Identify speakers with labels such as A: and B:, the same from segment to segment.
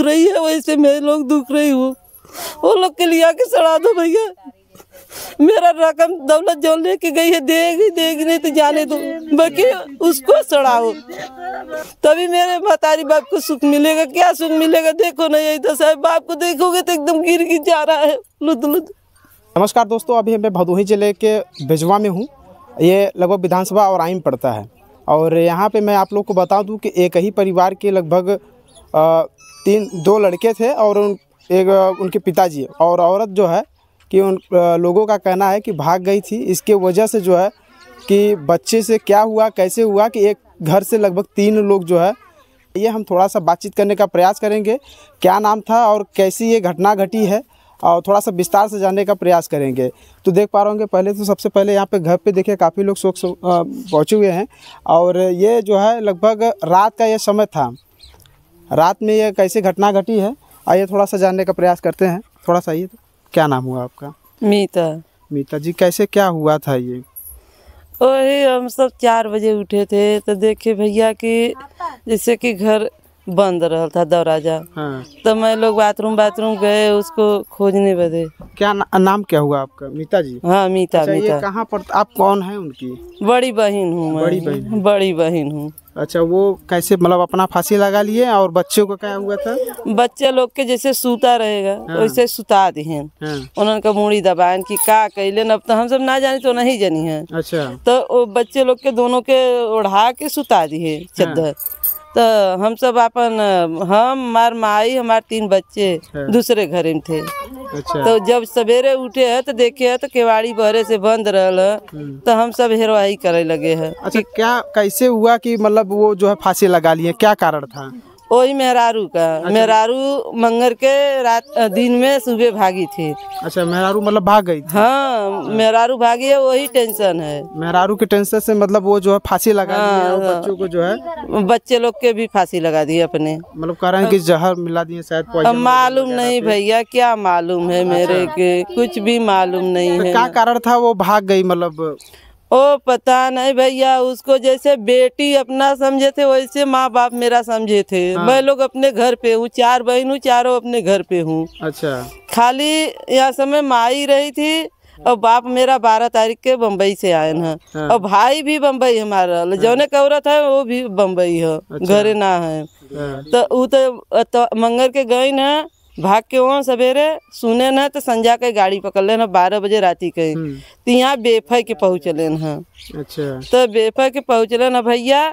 A: दुख रही है वैसे मैं लोग दुख रही हूँ वो लोग के लिए आके सड़ा दो भैया मेरा रकम दौलत जो लेके गई है देगी देगी नहीं तो जाने दो बाकी उसको सड़ाओ तभी मेरे महतारी बाप को सुख मिलेगा क्या सुख मिलेगा देखो ना यही तो साहब बाप को देखोगे तो एकदम गिर गिर जा रहा है लुद लुद
B: नमस्कार दोस्तों अभी मैं भदोही जिले के भिजवा में हूँ ये लगभग विधानसभा और आईम पड़ता है और यहाँ पे मैं आप लोग को बता दूँ कि एक ही परिवार के लगभग तीन दो लड़के थे और उन एक उनके पिताजी और औरत जो है कि उन लोगों का कहना है कि भाग गई थी इसके वजह से जो है कि बच्चे से क्या हुआ कैसे हुआ कि एक घर से लगभग तीन लोग जो है ये हम थोड़ा सा बातचीत करने का प्रयास करेंगे क्या नाम था और कैसी ये घटना घटी है और थोड़ा सा विस्तार से जानने का प्रयास करेंगे तो देख पा रहे होंगे पहले तो सबसे पहले यहाँ पे घर पे देखिए काफ़ी लोग शोक पहुँचे हुए हैं और ये जो है लगभग रात का यह समय था रात में ये कैसे घटना घटी है आइए थोड़ा सा जानने का प्रयास करते हैं थोड़ा सा ये क्या नाम हुआ आपका मीता मीता जी कैसे क्या हुआ था ये
A: वही हम सब चार बजे उठे थे तो देखे भैया कि जैसे कि घर बंद रहा था दरवाजा हाँ। तो मैं लोग बाथरूम बाथरूम गए उसको खोजने बदे क्या ना,
B: नाम क्या हुआ आपका मीता जी हाँ मीता अच्छा, मीता कहाँ पर आप कौन है उनकी बड़ी बहन हूँ बड़ी बहन बड़ी बहन हूँ अच्छा वो कैसे मतलब अपना फांसी लगा लिए और बच्चों को क्या हुआ था
A: बच्चे लोग के जैसे सूता रहेगा हाँ। वैसे सुता है हाँ। उन्होंने मुड़ी दबाए की का कैले अब तो हम सब ना जाने तो नहीं जानी है अच्छा तो बच्चे लोग के दोनों के ओढ़ा के सुता दिए हाँ। चद्दर तो हम सब अपन हम हमार माई हमारे तीन बच्चे अच्छा। दूसरे घर में थे अच्छा। तो जब सवेरे उठे है तो देखे है तो केवाड़ी बहरे से बंद रहल हम्म। तो हम सब हेरवाही करे लगे है
B: अच्छा क्या कैसे हुआ कि मतलब वो जो है फांसी लगा लिए क्या कारण था
A: वही मेहरारू का अच्छा। मेहरारू मंगर के रात दिन में सुबह भागी थी अच्छा मेहरारू मतलब भाग गई हाँ अच्छा। मेहरारू
B: भागी है वही टेंशन है मेहरारू के टेंशन से मतलब वो जो है फांसी लगा हाँ, हाँ, बच्चों को जो है
A: बच्चे लोग के भी फांसी लगा दी अपने मतलब कह रहे हैं कि जहर मिला दिए शायद मालूम नहीं भैया क्या मालूम है अच्छा। मेरे के कुछ भी मालूम नहीं तो है क्या
B: कारण था वो भाग गई मतलब
A: ओ पता नहीं भैया उसको जैसे बेटी अपना समझे थे वैसे माँ बाप मेरा समझे थे हाँ। मैं लोग अपने घर पे हूँ चार बहन हूँ चारों अपने घर पे हूँ अच्छा खाली यहाँ समय माई रही थी और बाप मेरा बारह तारीख के बम्बई से आये हाँ। और भाई भी बम्बई हमारा हाँ। जौने का औरत है वो भी बम्बई है अच्छा। घरे ना है हाँ। तो वो तो, तो, मंगल के गए हैं भाग के वहाँ सवेरे सुने न तो संजा के गाड़ी पकड़ लेना बारह बजे रात के हम्म। तो यहाँ बेफे के पहुँचले है अच्छा तो बेफे के पहुँचले न भैया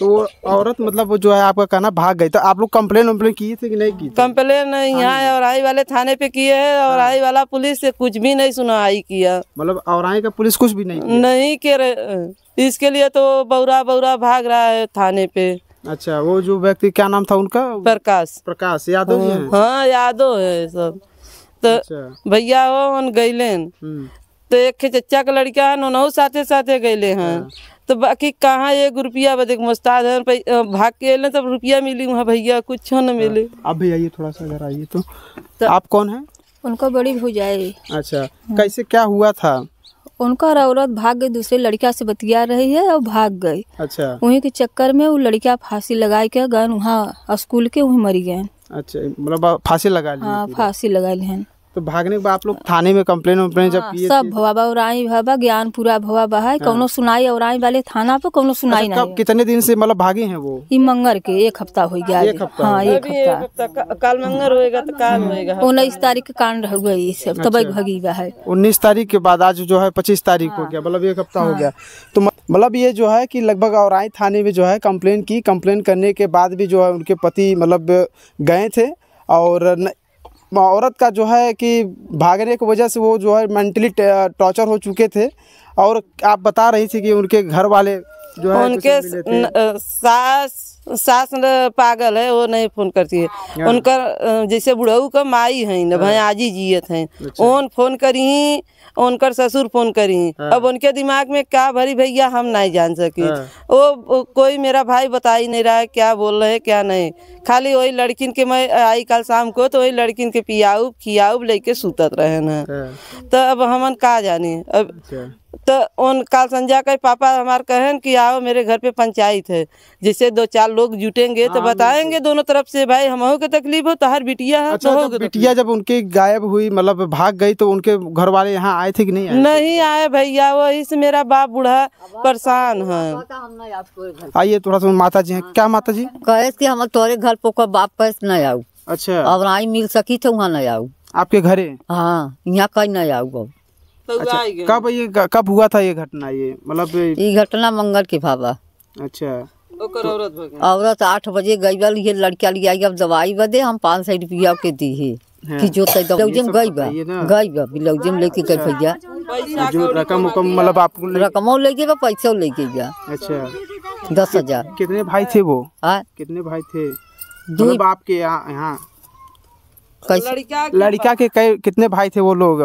B: तो वो औरत मतलब वो जो है आपका कहना भाग गई तो आप लोग कम्प्लेन वम्प्लेन किए थे कि नहीं
A: की कम्प्लेन हाँ यहाँ आई वाले थाने पे किए है और हाँ। आई वाला पुलिस से कुछ भी नहीं सुनाई
B: किया मतलब आई का पुलिस कुछ भी नहीं किया।
A: नहीं के इसके लिए तो बौरा बौरा भाग रहा है थाने पे अच्छा वो जो व्यक्ति क्या नाम था उनका प्रकाश प्रकाश यादव हाँ, हाँ यादव है सब तो अच्छा। भैया वो उन गईलेन हम्म। तो एक चचा अच्छा का लड़का है नौ साथे साथे गईले हैं अच्छा। तो बाकी कहाँ एक रुपया बदे मुस्ताद है भाग के ले तब रुपया मिली वहाँ भैया कुछ न अच्छा, मिले आप भी आइए
B: थोड़ा सा घर आइए तो, तो आप कौन है
A: उनको बड़ी भुजाई
B: अच्छा कैसे क्या हुआ था
A: उनका और औरत भाग गई दूसरे लड़का से बतिया रही है और भाग गई अच्छा वही के चक्कर में वो लड़का फांसी लगाई के गन वहाँ स्कूल के वही मरी गए
B: अच्छा मतलब फांसी लगा ली हाँ
A: फांसी लगा ली
B: तो भागने के बाद आप लोग थाने में कम्प्लेन वम्प्लेन जब हाँ, किए सब
A: भवाबा उराई भवाबा ज्ञान पूरा भवा बहा कौनो सुनाई उराई वाले थाना पे कौनो अच्छा, सुनाई नहीं
B: कितने दिन से मतलब भागे हैं वो
A: ये मंगर के एक हफ्ता हो गया एक हफ्ता हाँ एक हफ्ता कल मंगर होएगा तो काल हाँ। होएगा उन्नीस तारीख का कांड रह गई सब तब तो अच्छा। भगी है
B: उन्नीस तारीख के बाद आज जो है पच्चीस तारीख हो हाँ। गया मतलब एक हफ्ता हो गया तो मतलब ये जो है कि लगभग औराई थाने में जो है कंप्लेन की कंप्लेन करने के बाद भी जो है उनके पति मतलब गए थे और औरत का जो है कि भागने की वजह से वो जो है मेंटली टॉर्चर हो चुके थे और आप बता रही थी कि उनके घर वाले जो है उनके
A: सास सास पागल है वो नहीं फोन करती है हाँ। उनका जैसे बुढ़ऊ का माई है ना भैयाजी हाँ। जियत है अच्छा। ओन फोन करी उनकर ससुर फोन करी हाँ। अब उनके दिमाग में क्या भरी भैया हम नहीं जान सके वो कोई मेरा भाई बता ही नहीं रहा है क्या बोल रहे हैं क्या नहीं खाली वही लड़किन के मैं आई कल शाम को तो वही लड़किन के पियाऊ खियाऊ लेके सुतत रहे न तो अब हमन का जानी अब अच्छा। तो उन काल संज्ञा के पापा हमारे कहन कि आओ मेरे घर पे पंचायत है जिससे दो चार लोग जुटेंगे तो हाँ, बताएंगे दोनों तरफ से भाई हम के तकलीफ हो तो हर बिटिया है अच्छा, तो, तो बिटिया
B: जब उनकी गायब हुई मतलब भाग गई तो उनके घर वाले यहाँ आए थे कि नहीं आए
A: नहीं आए भैया वो से मेरा बाप बूढ़ा परेशान
B: है आइए थोड़ा सा माता जी हाँ। क्या माता जी कहे की हम तोरे घर पर बाप कैसे न आऊ अच्छा अब आई मिल सकी थे तो वहाँ न आऊ आपके घरे हाँ यहाँ कहीं न आऊ
A: तो अच्छा, कब
B: ये कब हुआ था ये घटना ये मतलब ये घटना मंगल के भावा अच्छा
A: तो
B: औरत आठ बजे गई बल ये लड़का लिया अब दवाई बदे हम पाँच
A: सौ रुपया के दी है कि जो बिलौजम गई बा गई बा बिलौजम लेके गई भैया रकम उकम मतलब आप
B: रकम ले गए पैसा ले गए अच्छा दस हजार कितने भाई थे वो हाँ। कितने भाई थे दो बाप मतलब के यहाँ कैसे लड़का के, लड़का के कै, कितने भाई थे वो लोग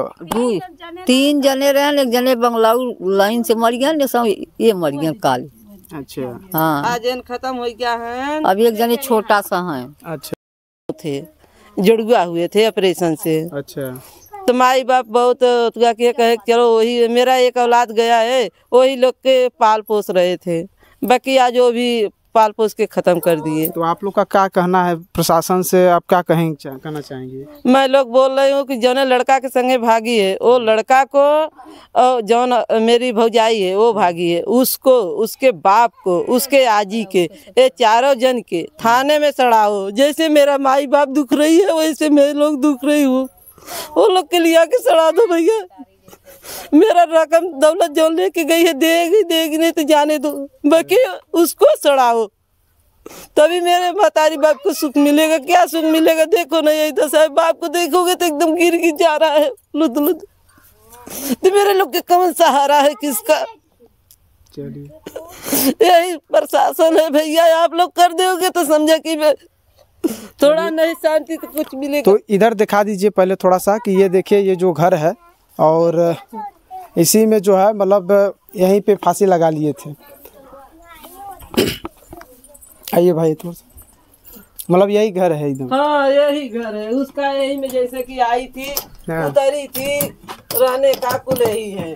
B: तीन जने रहे एक जने बंगलाऊ लाइन से मर गया ये मर गया काल अच्छा
A: हाँ खत्म हो गया है अब एक जने छोटा सा है अच्छा थे जुड़वा हुए थे ऑपरेशन से अच्छा तो माई बाप बहुत कहे चलो वही मेरा एक औलाद गया है वही लोग के पाल पोस रहे थे बाकी
B: आज जो भी पाल पोस के ख़त्म कर दिए तो आप लोग का क्या कहना है प्रशासन से आप क्या कहेंगे चा, कहना चाहेंगे
A: मैं लोग बोल रही हूँ कि जो लड़का के संगे भागी है वो लड़का को और जौन मेरी भौजाई है वो भागी है उसको उसके बाप को उसके आजी के ये चारों जन के थाने में सड़ाओ जैसे मेरा माई बाप दुख रही है वैसे मैं लोग दुख रही हूँ वो लोग के लिए आके सड़ा दो भैया मेरा रकम दौलत जो लेके गई है देगी देगी नहीं तो जाने दो बाकी उसको सड़ाओ तभी मेरे महतारी बाप को सुख मिलेगा क्या सुख मिलेगा देखो ना यही तो साहब बाप को देखोगे तो एकदम गिर गिर जा रहा है लुद लुद तो मेरे लोग के कौन सहारा है किसका यही प्रशासन है भैया आप लोग कर दोगे तो समझा कि थोड़ा नहीं शांति तो कुछ मिलेगा तो
B: इधर दिखा दीजिए पहले थोड़ा सा कि ये देखिए ये जो घर है और इसी में जो है मतलब यहीं पे फांसी लगा लिए थे आइए भाई थोड़ा मतलब यही घर है एकदम
A: हाँ यही घर है उसका यही में जैसे कि आई थी हाँ। उतरी थी रहने का कुल यही है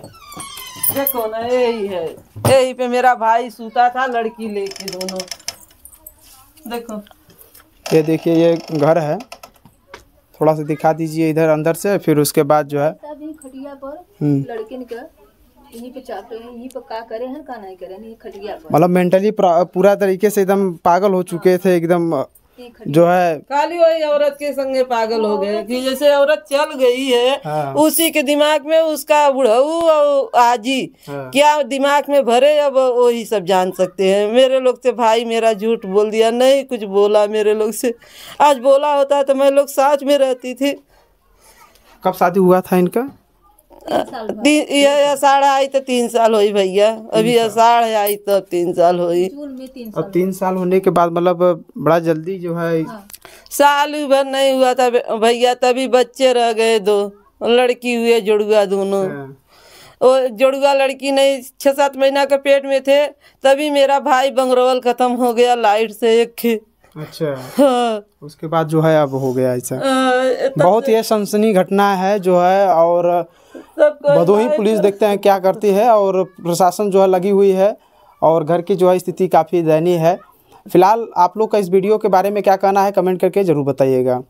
A: देखो ना यही है यही पे मेरा भाई सूता था लड़की लेके दोनों देखो
B: ये देखिए ये घर है थोड़ा सा दिखा दीजिए इधर अंदर से फिर उसके बाद जो है
A: हम्म। खटिया
B: पर मतलब मेंटली पूरा तरीके से एकदम पागल हो चुके थे एकदम जो है
A: खाली वही औरत के संगे पागल हो गए कि जैसे औरत चल गई है हाँ। उसी के दिमाग में उसका बुढ़ऊ और आजी हाँ। क्या दिमाग में भरे अब वही सब जान सकते हैं मेरे लोग से भाई मेरा झूठ बोल दिया नहीं कुछ बोला मेरे लोग से आज बोला होता तो मैं लोग साथ में रहती थी
B: कब शादी हुआ था इनका
A: ये अषाढ़ आई तो तीन साल हुई भैया अभी अषाढ़ आई तो तीन साल हुई
B: अब तीन साल होने के बाद मतलब बड़ा जल्दी जो है हाँ।
A: साल भर नहीं हुआ था भैया तभी बच्चे रह गए दो लड़की हुए जुड़ुआ दोनों वो हाँ। जुड़ुआ लड़की नहीं छः सात महीना के पेट में थे तभी मेरा भाई बंगरोल खत्म हो गया लाइट से एक
B: अच्छा हाँ। उसके बाद जो है अब हो गया ऐसा
A: हाँ,
B: बहुत ही सनसनी घटना है जो है और भदोही पुलिस तो- देखते हैं क्या करती है और प्रशासन जो है लगी हुई है और घर की जो है स्थिति काफ़ी दयनीय है फिलहाल आप लोग का इस वीडियो के बारे में क्या कहना है कमेंट करके ज़रूर बताइएगा